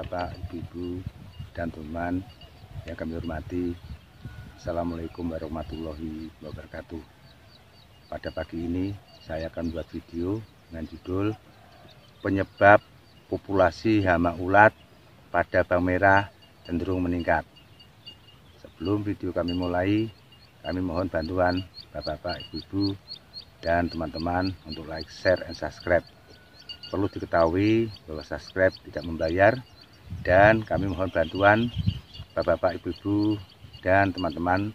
bapak ibu-ibu, dan teman yang kami hormati. Assalamualaikum warahmatullahi wabarakatuh. Pada pagi ini saya akan buat video dengan judul Penyebab populasi hama ulat pada bawang merah cenderung meningkat. Sebelum video kami mulai, kami mohon bantuan bapak-bapak, ibu-ibu, dan teman-teman untuk like, share, and subscribe. Perlu diketahui bahwa subscribe tidak membayar, dan kami mohon bantuan bapak-bapak, ibu-ibu, dan teman-teman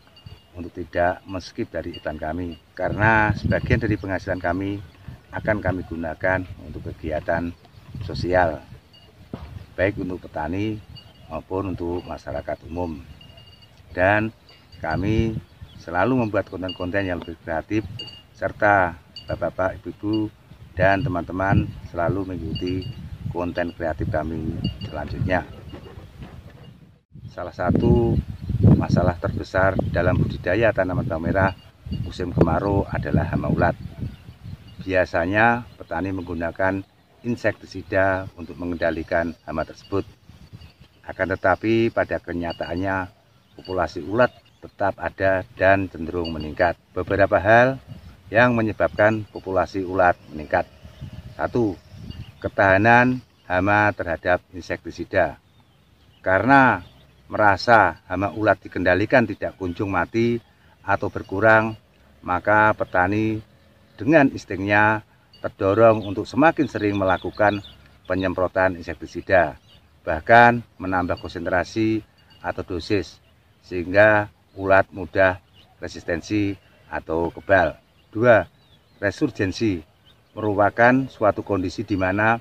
untuk tidak meskip dari iklan kami karena sebagian dari penghasilan kami akan kami gunakan untuk kegiatan sosial baik untuk petani maupun untuk masyarakat umum dan kami selalu membuat konten-konten yang lebih kreatif serta bapak-bapak, ibu-ibu dan teman-teman selalu mengikuti konten kreatif kami selanjutnya. Salah satu masalah terbesar dalam budidaya tanaman bawang merah musim kemarau adalah hama ulat. Biasanya petani menggunakan insektisida untuk mengendalikan hama tersebut. Akan tetapi pada kenyataannya populasi ulat tetap ada dan cenderung meningkat. Beberapa hal yang menyebabkan populasi ulat meningkat. Satu, ketahanan hama terhadap insektisida. Karena merasa hama ulat dikendalikan tidak kunjung mati atau berkurang, maka petani dengan instingnya terdorong untuk semakin sering melakukan penyemprotan insektisida, bahkan menambah konsentrasi atau dosis, sehingga ulat mudah resistensi atau kebal. dua Resurgensi merupakan suatu kondisi di mana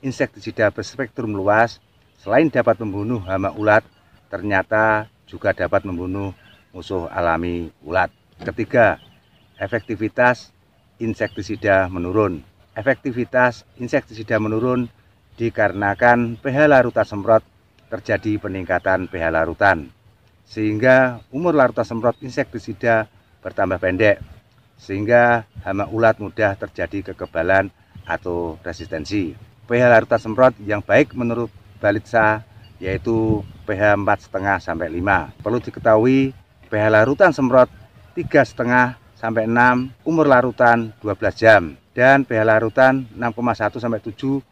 insektisida berspektrum luas selain dapat membunuh hama ulat, ternyata juga dapat membunuh musuh alami ulat. Ketiga, efektivitas insektisida menurun. Efektivitas insektisida menurun dikarenakan pH larutan semprot terjadi peningkatan pH larutan, sehingga umur larutan semprot insektisida bertambah pendek sehingga hama ulat mudah terjadi kekebalan atau resistensi. pH larutan semprot yang baik menurut Balitsa yaitu pH 4,5 sampai 5. Perlu diketahui pH larutan semprot 3,5 sampai 6, umur larutan 12 jam dan pH larutan 6,1 sampai 7,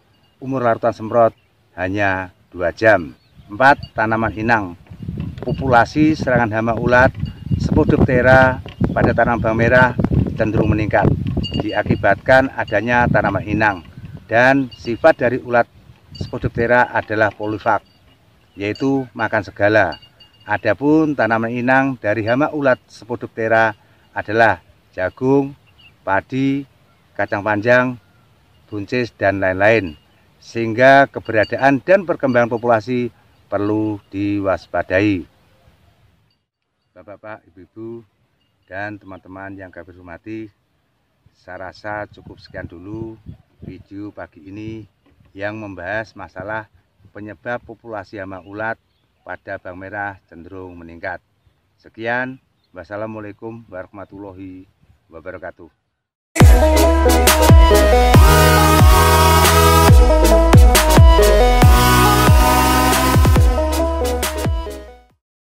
umur larutan semprot hanya 2 jam. 4. Tanaman inang. Populasi serangan hama ulat Spodoptera pada tanaman bawang merah cenderung meningkat diakibatkan adanya tanaman inang dan sifat dari ulat spodoptera adalah polifak yaitu makan segala. Adapun tanaman inang dari hama ulat spodoptera adalah jagung, padi, kacang panjang, buncis dan lain-lain. Sehingga keberadaan dan perkembangan populasi perlu diwaspadai. Bapak-bapak, ibu-ibu, dan teman-teman yang kami hormati saya rasa cukup sekian dulu video pagi ini yang membahas masalah penyebab populasi hama ulat pada bang merah cenderung meningkat. Sekian, wassalamualaikum warahmatullahi wabarakatuh.